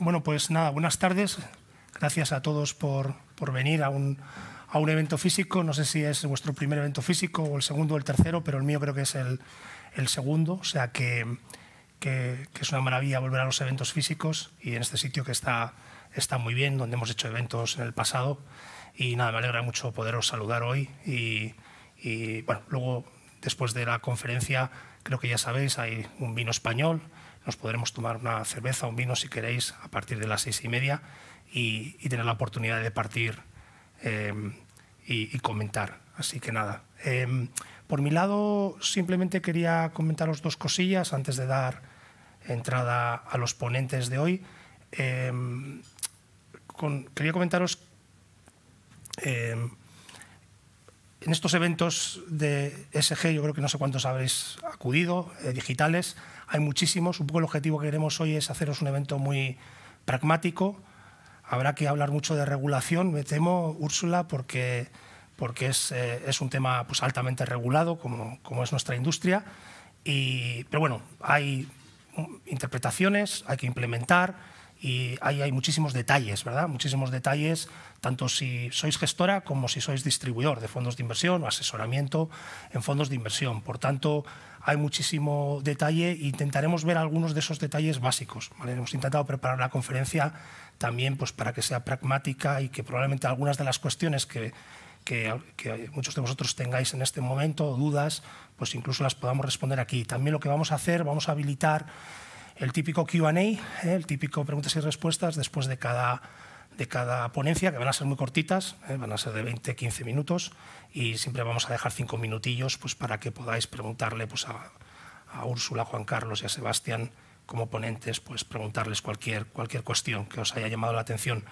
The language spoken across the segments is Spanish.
Bueno, pues nada, buenas tardes. Gracias a todos por, venir a un, evento físico. No sé si es vuestro primer evento físico o el segundo o el tercero, pero el mío creo que es el, segundo. O sea que, es una maravilla volver a los eventos físicos y en este sitio que está, está muy bien, donde hemos hecho eventos en el pasado. Y nada, me alegra mucho poderos saludar hoy. Y, y bueno, luego, después de la conferencia, creo que ya sabéis, hay un vino español nos podremos tomar una cerveza o un vino, si queréis, a partir de las seis y media y, tener la oportunidad de partir em, y, comentar. Así que nada. Em, por mi lado, simplemente quería comentaros dos cosillas antes de dar entrada a los ponentes de hoy. Em, quería comentaros en estos eventos de SG, yo creo que no sé cuántos habréis acudido, eh, digitales, hay muchísimos. Un poco el objetivo que queremos hoy es haceros un evento muy pragmático. Habrá que hablar mucho de regulación, me temo, Úrsula, porque, porque es, eh, es un tema pues, altamente regulado, como, como es nuestra industria. Y, pero bueno, hay interpretaciones, hay que implementar y ahí hay muchísimos detalles, ¿verdad? Muchísimos detalles, tanto si sois gestora como si sois distribuidor de fondos de inversión o asesoramiento en fondos de inversión. Por tanto, hay muchísimo detalle e intentaremos ver algunos de esos detalles básicos. Hemos intentado preparar la conferencia también pues, para que sea pragmática y que probablemente algunas de las cuestiones que que, que, muchos de vosotros tengáis en este momento, dudas, pues incluso las podamos responder aquí. También lo que vamos a hacer, vamos a habilitar el típico QA, ¿eh? el típico preguntas y respuestas después de cada, de cada ponencia, que van a ser muy cortitas, ¿eh? van a ser de 20, 15 minutos, y siempre vamos a dejar cinco minutillos pues, para que podáis preguntarle pues, a, a Úrsula, a Juan Carlos y a Sebastián como ponentes, pues preguntarles cualquier, cualquier cuestión que os haya llamado la atención.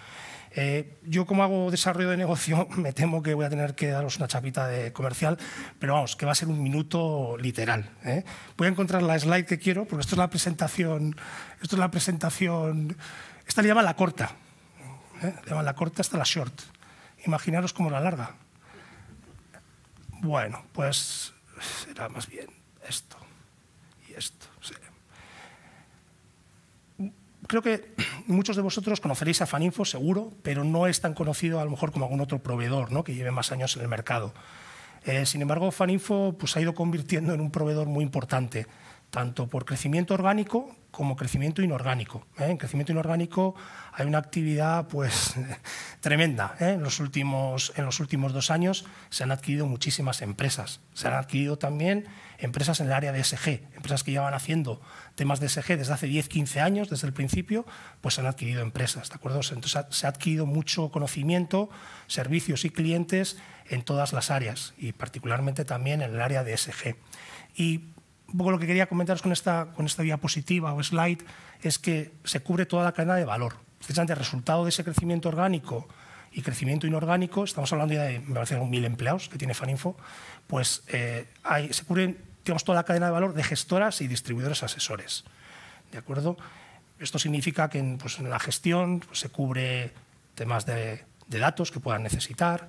Eh, yo como hago desarrollo de negocio me temo que voy a tener que daros una chapita de comercial, pero vamos, que va a ser un minuto literal. ¿eh? Voy a encontrar la slide que quiero, porque esto es la presentación, esto es la presentación, esta le llaman la corta, ¿eh? le llaman la corta hasta la short. Imaginaros como la larga. Bueno, pues será más bien esto y esto creo que muchos de vosotros conoceréis a Faninfo, seguro, pero no es tan conocido a lo mejor como algún otro proveedor que lleve más años en el mercado. Eh, sin embargo, Faninfo pues, ha ido convirtiendo en un proveedor muy importante tanto por crecimiento orgánico como crecimiento inorgánico. ¿eh? En crecimiento inorgánico hay una actividad pues, tremenda. ¿eh? En, los últimos, en los últimos dos años se han adquirido muchísimas empresas. Se han adquirido también empresas en el área de SG, empresas que ya van haciendo temas de SG desde hace 10, 15 años, desde el principio, pues se han adquirido empresas. ¿de acuerdo? Entonces se ha adquirido mucho conocimiento, servicios y clientes en todas las áreas y particularmente también en el área de SG. Y un poco lo que quería comentaros con esta, con esta diapositiva o slide es que se cubre toda la cadena de valor. Precisamente el resultado de ese crecimiento orgánico y crecimiento inorgánico, estamos hablando ya de, me parece, mil empleados que tiene Faninfo, pues eh, hay, se cubre tenemos toda la cadena de valor de gestoras y distribuidores asesores. ¿De acuerdo? Esto significa que en, pues, la gestión pues, se cubre temas de, de datos que puedan necesitar,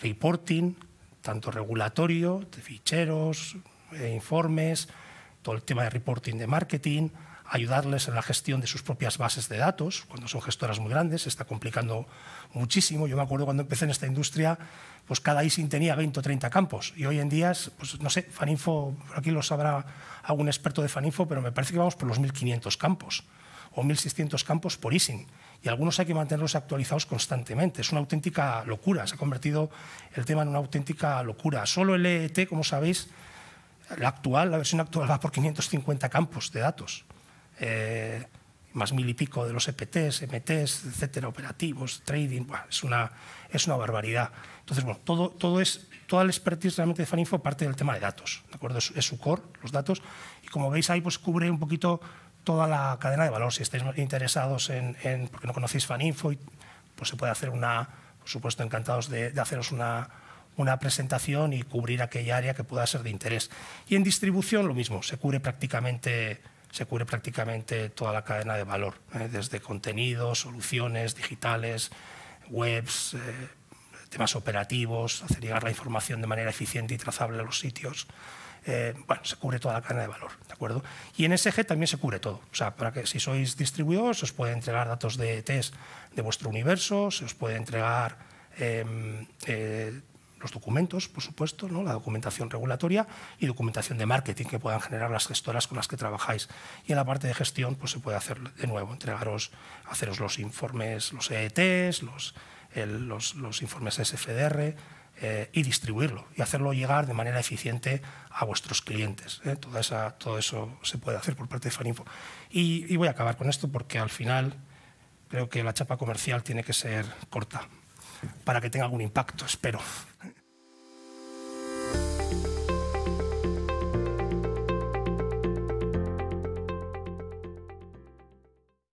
reporting, tanto regulatorio, de ficheros, eh, informes, todo el tema de reporting de marketing, ayudarles en la gestión de sus propias bases de datos, cuando son gestoras muy grandes, está complicando muchísimo. Yo me acuerdo cuando empecé en esta industria, pues cada ISIN tenía 20 o 30 campos y hoy en día, pues no sé, Faninfo, aquí lo sabrá algún experto de Faninfo, pero me parece que vamos por los 1.500 campos o 1.600 campos por ISIN y algunos hay que mantenerlos actualizados constantemente. Es una auténtica locura, se ha convertido el tema en una auténtica locura. Solo el EET, como sabéis, la actual, la versión actual va por 550 campos de datos, eh, más mil y pico de los EPTs, MTs, etcétera, operativos, trading, es, una, es una barbaridad. Entonces, bueno, todo, todo es, toda la expertise realmente de Faninfo parte del tema de datos, ¿de acuerdo? Es, su core, los datos, y como veis ahí, pues cubre un poquito toda la cadena de valor. Si estáis interesados en, porque no conocéis Faninfo, pues se puede hacer una, por supuesto, encantados de, de haceros una una presentación y cubrir aquella área que pueda ser de interés. Y en distribución lo mismo, se cubre prácticamente, se cubre prácticamente toda la cadena de valor, ¿eh? desde contenidos, soluciones digitales, webs, eh, temas operativos, hacer llegar la información de manera eficiente y trazable a los sitios. Eh, bueno, se cubre toda la cadena de valor, ¿de acuerdo? Y en SG también se cubre todo. O sea, para que si sois distribuidores, os puede entregar datos de e test de vuestro universo, se os puede entregar em, los documentos, por supuesto, ¿no? la documentación regulatoria y documentación de marketing que puedan generar las gestoras con las que trabajáis. Y en la parte de gestión pues, se puede hacer de nuevo, entregaros, haceros los informes, los EETs, los, los, informes SFDR, eh, y distribuirlo y hacerlo llegar de manera eficiente a vuestros clientes. ¿eh? Toda esa, todo eso se puede hacer por parte de Farinfo. y voy a acabar con esto porque al final creo que la chapa comercial tiene que ser corta para que tenga algún impacto, espero.